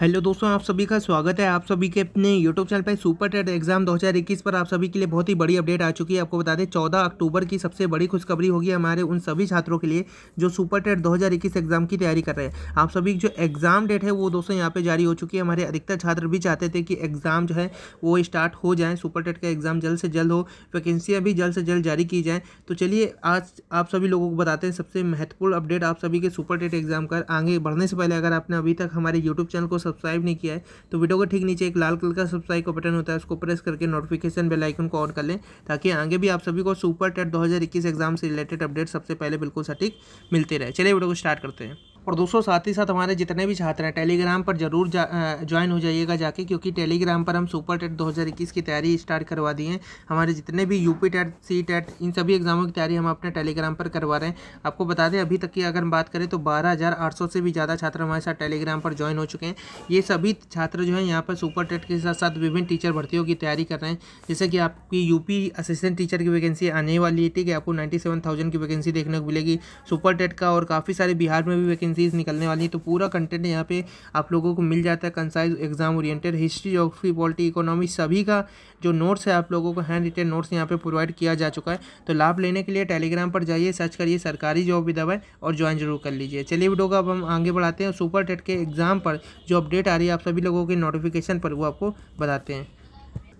hello दोस्तों आप सभी का स्वागत है आप सभी के अपने यूट्यूब चैनल पर सुपर टेट एग्जाम 2021 पर आप सभी के लिए बहुत ही बड़ी अपडेट आ चुकी है आपको बता दें 14 अक्टूबर की सबसे बड़ी खुशखबरी होगी हमारे उन सभी छात्रों के लिए जो सुपर टेट 2021 एग्जाम की तैयारी कर रहे हैं आप सभी जो एग्जाम डेट है वो दोस्तों यहाँ पर जारी हो चुकी है हमारे अधिकतर छात्र भी चाहते थे कि एग्जाम जो है वो स्टार्ट हो जाए सुपर टेट का एग्जाम जल्द से जल्द हो वैकेंसियाँ भी जल्द से जल्द जारी की जाएँ तो चलिए आज आप सभी लोगों को बताते हैं सबसे महत्वपूर्ण अपडेट आप सभी के सुपर टेट एग्जाम का आगे बढ़ने से पहले अगर आपने अभी तक हमारे यूट्यूब चैनल को सब्सक्राइब नहीं किया है तो वीडियो को ठीक नीचे एक लाल कलर का सब्सक्राइब का बटन होता है उसको प्रेस करके नोटिफिकेशन बेल आइकन को ऑन कर लें ताकि आगे भी आप सभी को सुपर टेट दो एग्जाम से रिलेटेड अपडेट सबसे पहले बिल्कुल सटीक मिलते रहे चलिए वीडियो को स्टार्ट करते हैं और दोस्तों साथ ही साथ हमारे जितने भी छात्र हैं टेलीग्राम पर जरूर ज्वाइन हो जाइएगा जाके क्योंकि टेलीग्राम पर हम सुपर टेट 2021 की तैयारी स्टार्ट करवा दी है हमारे जितने भी यूपी टेट सी टेट इन सभी एग्जामों की तैयारी हम अपने टेलीग्राम पर करवा रहे हैं आपको बता दें अभी तक की अगर हम बात करें तो बारह से भी ज़्यादा छात्र हमारे साथ टेलीग्राम पर ज्वाइन हो चुके हैं ये सभी छात्र जो है यहाँ पर सुपर टेट के साथ साथ विभिन्न टीचर भर्तियों की तैयारी कर रहे हैं जैसे कि आपकी यूपी असिस्टेंट टीचर की वैकेंसी आने वाली है ठीक है आपको नाइन्टी की वैकेंसी देखने को मिलेगी सुपर टेट का और काफ़ी सारे बिहार में भी वैकेंसी वैकेंसीज निकलने वाली हैं तो पूरा कंटेंट यहाँ पे आप लोगों को मिल जाता है concise exam oriented history geography polity economy सभी का जो नोट्स है आप लोगों को हैंड रिटेन नोट्स यहाँ पर प्रोवाइड किया जा चुका है तो लाभ लेने के लिए टेलीग्राम पर जाइए सर्च करिए सरकारी जॉब भी दबाए और ज्वाइन जरूर कर लीजिए चलिए वीडियो को अब हम आगे बढ़ाते हैं सुपर टेट के एग्ज़ाम पर जो अपडेट आ रही है आप सभी लोगों के नोटिफिकेशन पर वो आपको बताते हैं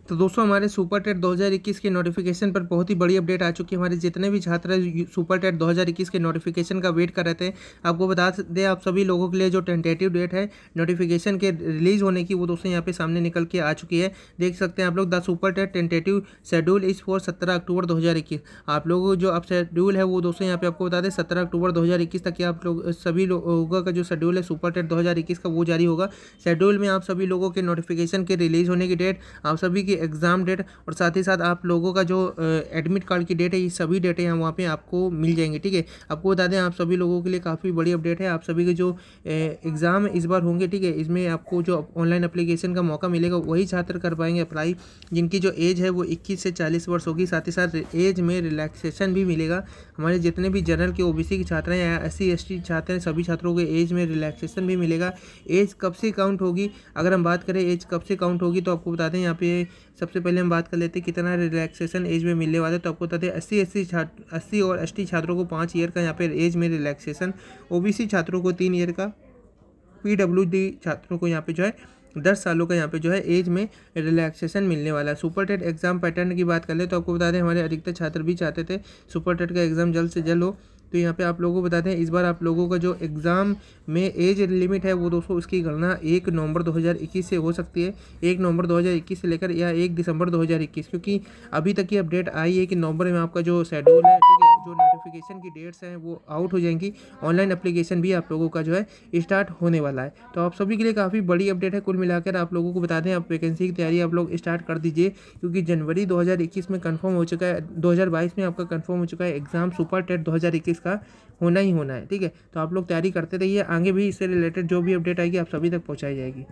तो दोस्तों हमारे सुपर टेट 2021 के नोटिफिकेशन पर बहुत ही बड़ी अपडेट आ चुकी है हमारे जितने भी छात्र सुपर टेट 2021 के नोटिफिकेशन का वेट कर रहे थे आपको बता दें आप सभी लोगों के लिए जो टेंटेटिव डेट है नोटिफिकेशन के रिलीज होने की वो दोस्तों यहाँ पे सामने निकल के आ चुकी है देख सकते हैं आप लोग the super TET tentative schedule is for सत्रह अक्टूबर दो आप लोगों जो अब शेड्यूल है वो दोस्तों यहाँ पे आपको बता दें सत्रह अक्टूबर दो तक आप लोग सभी लोगों का जो शेड्यूल है सुपर टेट दो का वो जारी होगा शेड्यूल में आप सभी लोगों के नोटिफिकेशन के रिलीज होने की डेट आप सभी की की एग्ज़ाम डेट और साथ ही साथ आप लोगों का जो एडमिट कार्ड की डेट है ये सभी डेटें हैं वहाँ पर आपको मिल जाएंगी ठीक है आपको बता दें आप सभी लोगों के लिए काफ़ी बड़ी अपडेट है आप सभी के जो एग्ज़ाम इस बार होंगे ठीक है इसमें आपको जो ऑनलाइन अप्लीकेशन का मौका मिलेगा वही छात्र कर पाएंगे अप्लाई जिनकी जो एज है वो इक्कीस से चालीस वर्ष होगी साथ ही साथ एज में रिलैक्सेशन भी मिलेगा हमारे जितने भी जनरल के ओबीसी के छात्र हैं या एस सी छात्र हैं सभी छात्रों के एज में रिलैक्सेशन भी मिलेगा एज कब से काउंट होगी अगर हम बात करें एज कब से काउंट होगी तो आपको बता दें यहाँ पे सबसे पहले हम बात कर लेते हैं कितना रिलैक्सेशन एज में मिलने वाला है तो आपको बता दें अस्सी अस्सी छात्र अस्सी और अस्सी छात्रों को पाँच ईयर का यहाँ पर एज में रिलैक्सेशन ओ छात्रों को तीन ईयर का पी छात्रों को यहाँ पे जो है दस सालों का यहाँ पे जो है एज में रिलैक्सेशन मिलने वाला है सुपर टेट एग्ज़ाम पैटर्न की बात कर ले तो आपको बता दें हमारे अधिकतर छात्र भी चाहते थे सुपर टेट का एग्ज़ाम जल्द से जल्द हो तो यहाँ पे आप लोगों को बताते हैं इस बार आप लोगों का जो एग्ज़ाम में एज लिमिट है वो दोस्तों उसकी गणना एक नवंबर 2021 से हो सकती है एक नवंबर 2021 से लेकर या एक दिसंबर 2021 क्योंकि अभी तक की अपडेट आई है कि नवंबर में आपका जो शेड्यूल है ठीक है जो नोटिफिकेशन की डेट्स हैं वो आउट हो जाएंगी ऑनलाइन अप्लीकेशन भी आप लोगों का जो है स्टार्ट होने वाला है तो आप सभी के लिए काफ़ी बड़ी अपडेट है कुल मिलाकर आप लोगों को बता दें आप वैकेंसी की तैयारी आप लोग स्टार्ट कर दीजिए क्योंकि जनवरी दो में कन्फर्म हो चुका है दो में आपका कन्फर्म हो चुका है एग्ज़ाम सुपर टेट दो का होना ही होना है ठीक है तो आप लोग तैयारी करते रहिए आगे भी इससे रिलेटेड जो भी अपडेट आएगी आप सभी तक पहुँचाई जाएगी